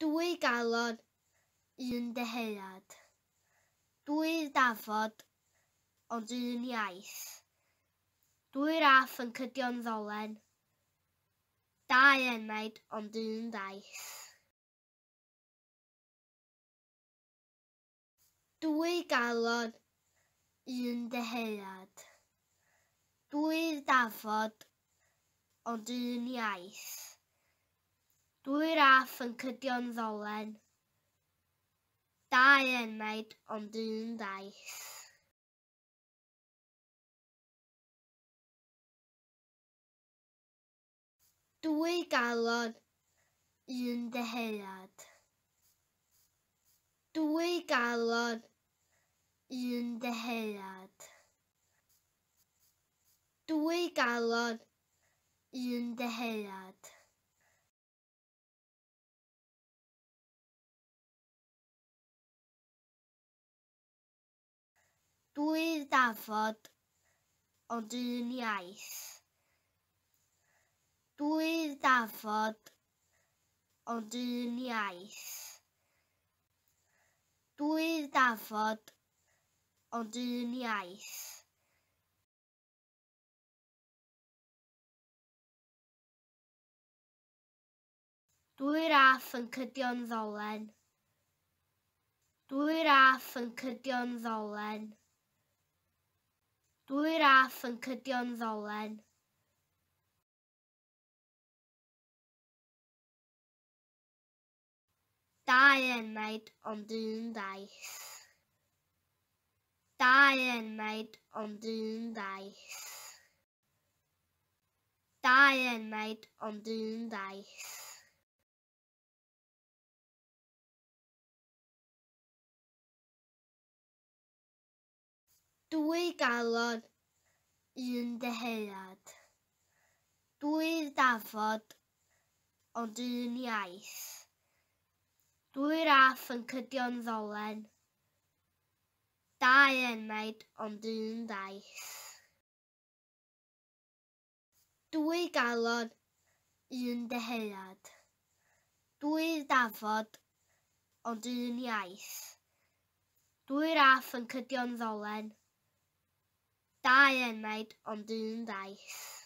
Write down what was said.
Dwy galon, un deheuad. Dwy dafod, ond un iaith. Dwy raff yn cydio'n ddolen. Dau enaid, ond un daith. Dwy galon, un deheuad. Dwy dafod, ond un iaith. Dwy raff yn cydio'n ddolen. Dau enaid ond un daith. Dwy galon, un deheuad. Dwy galon, un deheuad. Dwy galon, un deheuad. Dwy dafod, ond un iaith. Dwy dafod, ond un iaith. Dwy dafod, ond un iaith. Dwy raff yn cydio'n ddolen. Dwy raff yn cydio'n ddolen. Dwy raff yn cydio'n ddolen. Dau enaid ond un ddaeth. Dau enaid ond un ddaeth. Dau enaid ond un ddaeth. Dwy galon, un deheuad. Dwy dafod, ond un iaith. Dwy raff yn cydio'n ddolen. Dau enaid, ond un daith. Dwy galon, un deheuad. Dwy dafod, ond un iaith. Dwy raff yn cydio'n ddolen. Diane made on Dune Dice.